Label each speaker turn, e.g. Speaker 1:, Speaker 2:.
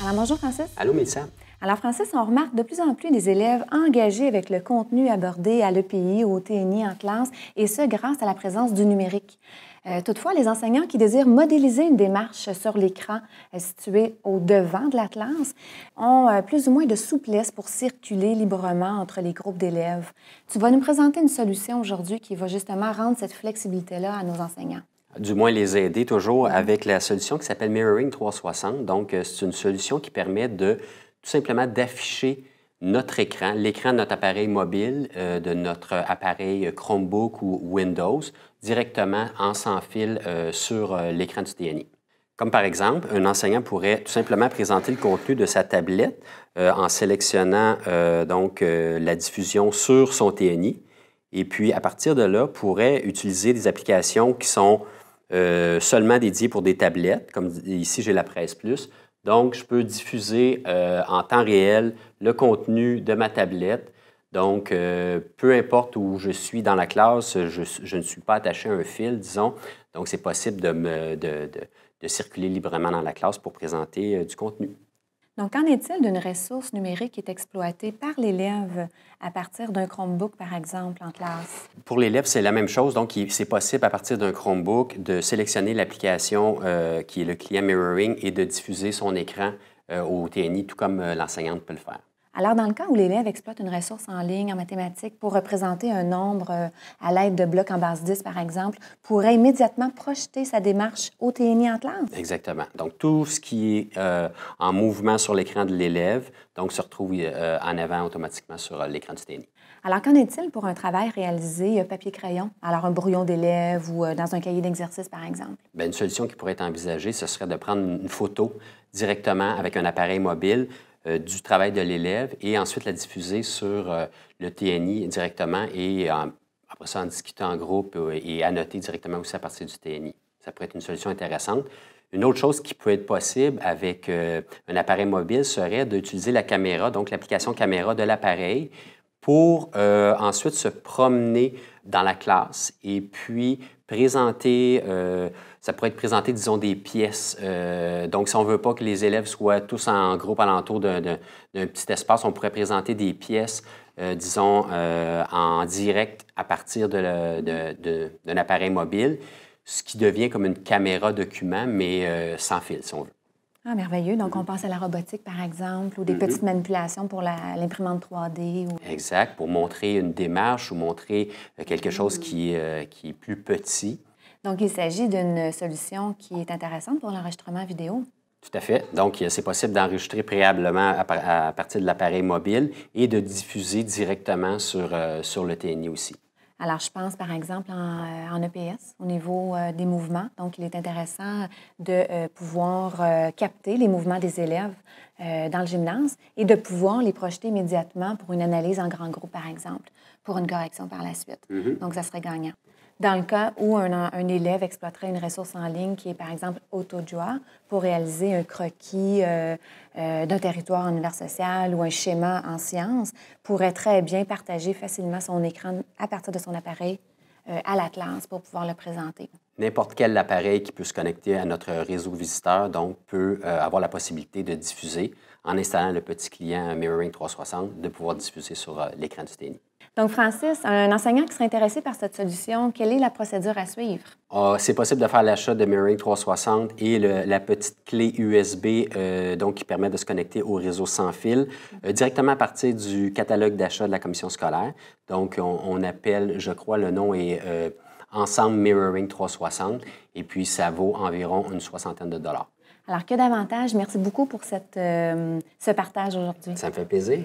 Speaker 1: Alors, bonjour Francis. Allô, médecin. Alors, Francis, on remarque de plus en plus des élèves engagés avec le contenu abordé à l'EPI ou au TNI en classe, et ce, grâce à la présence du numérique. Euh, toutefois, les enseignants qui désirent modéliser une démarche sur l'écran euh, situé au devant de la classe ont euh, plus ou moins de souplesse pour circuler librement entre les groupes d'élèves. Tu vas nous présenter une solution aujourd'hui qui va justement rendre cette flexibilité-là à nos enseignants
Speaker 2: du moins les aider toujours mhm. avec la solution qui s'appelle Mirroring 360. Donc, c'est une solution qui permet de tout simplement d'afficher notre écran, l'écran de notre appareil mobile, euh, de notre appareil Chromebook ou Windows, directement en sans fil euh, sur euh, l'écran du TNI. Comme par exemple, un enseignant pourrait tout simplement présenter le contenu de sa tablette en sélectionnant la diffusion sur son TNI. Et puis, à partir de là, pourrait utiliser des applications qui sont seulement dédiées pour des tablettes, comme ici j'ai la Presse Plus, donc, je peux diffuser euh, en temps réel le contenu de ma tablette. Donc, euh, peu importe où je suis dans la classe, je, ne suis pas attaché à un fil, disons. Donc, c'est possible de, circuler librement dans la classe pour présenter euh, du contenu.
Speaker 1: Donc, qu'en est-il d'une ressource numérique qui est exploitée par l'élève à partir d'un Chromebook, par exemple, en classe?
Speaker 2: Pour l'élève, c'est la même chose. Donc, c'est possible à partir d'un Chromebook de sélectionner l'application euh, qui est le client mirroring et de diffuser son écran euh, au TNI, tout comme euh, l'enseignante peut le faire.
Speaker 1: Alors, dans le cas où l'élève exploite une ressource en ligne, en mathématiques, pour représenter un nombre euh, à l'aide de blocs en base 10, par exemple, pourrait immédiatement projeter sa démarche au TNI en classe.
Speaker 2: Exactement. Donc, tout ce qui est euh, en mouvement sur l'écran de l'élève, donc se retrouve euh, en avant automatiquement sur l'écran du TNI.
Speaker 1: Alors, qu'en est-il pour un travail réalisé euh, papier-crayon? Alors, un brouillon d'élèves ou euh, dans un cahier d'exercice, par exemple?
Speaker 2: Ben, une solution qui pourrait être envisagée, ce serait de prendre une photo directement avec un appareil mobile euh, du travail de l'élève et ensuite la diffuser sur le TNI directement et après ça, en discuter en groupe et annoter directement aussi à partir du TNI. Ça pourrait être une solution intéressante. Une autre chose qui peut être possible avec un appareil mobile serait d'utiliser la caméra, donc l'application caméra de l'appareil, pour euh, ensuite se promener dans la classe et puis présenter, euh, ça pourrait être présenter, disons, des pièces. Euh, donc, si on ne veut pas que les élèves soient tous en groupe alentour d'un petit espace, on pourrait présenter des pièces, euh, disons, euh, en direct à partir d'un de de, appareil mobile, ce qui devient comme une caméra document, mais euh, sans fil, si on veut.
Speaker 1: Ah, merveilleux. Donc, on mhm. passe à la robotique, par exemple, ou des mhm. petites manipulations pour l'imprimante 3D. Ou...
Speaker 2: Exact, pour montrer une démarche ou montrer euh, quelque chose mhm. euh, qui, est plus petit.
Speaker 1: Donc, il s'agit d'une solution qui est intéressante pour l'enregistrement vidéo.
Speaker 2: Tout à fait. Donc, euh, c'est possible d'enregistrer préalablement à, partir de l'appareil mobile et de diffuser directement sur, sur le TNI aussi.
Speaker 1: Alors, je pense par exemple en, EPS euh, e au niveau euh, des mouvements. Donc, il est intéressant de euh, pouvoir capter les mouvements des élèves dans le gymnase et de pouvoir les projeter immédiatement pour une analyse en grand groupe, par exemple, pour une correction par la suite. Mm-hmm. Donc, ça serait gagnant dans le cas où un, élève exploiterait une ressource en ligne qui est, par exemple, AutoJoy pour réaliser un croquis euh, euh, d'un territoire en univers social ou un schéma en sciences, pourrait très bien partager facilement son écran à partir de son appareil euh, à l'Atlas pour pouvoir le présenter.
Speaker 2: N'importe quel appareil qui peut se connecter à notre réseau visiteur, donc, peut avoir la possibilité de diffuser en installant le petit client Mirroring 360, de pouvoir diffuser sur l'écran du TNI.
Speaker 1: Donc, Francis, un enseignant qui serait intéressé par cette solution, quelle est la procédure à suivre?
Speaker 2: Ah, c'est possible de faire l'achat de Mirroring 360 et la petite clé USB euh, donc, qui permet de se connecter au réseau sans fil euh, directement à partir du catalogue d'achat de la commission scolaire. Donc, on, appelle, je crois, le nom est euh, Ensemble Mirroring 360 et puis ça vaut environ une soixantaine de dollars.
Speaker 1: Alors, que davantage. Merci beaucoup pour ce partage aujourd'hui. Ça me fait plaisir.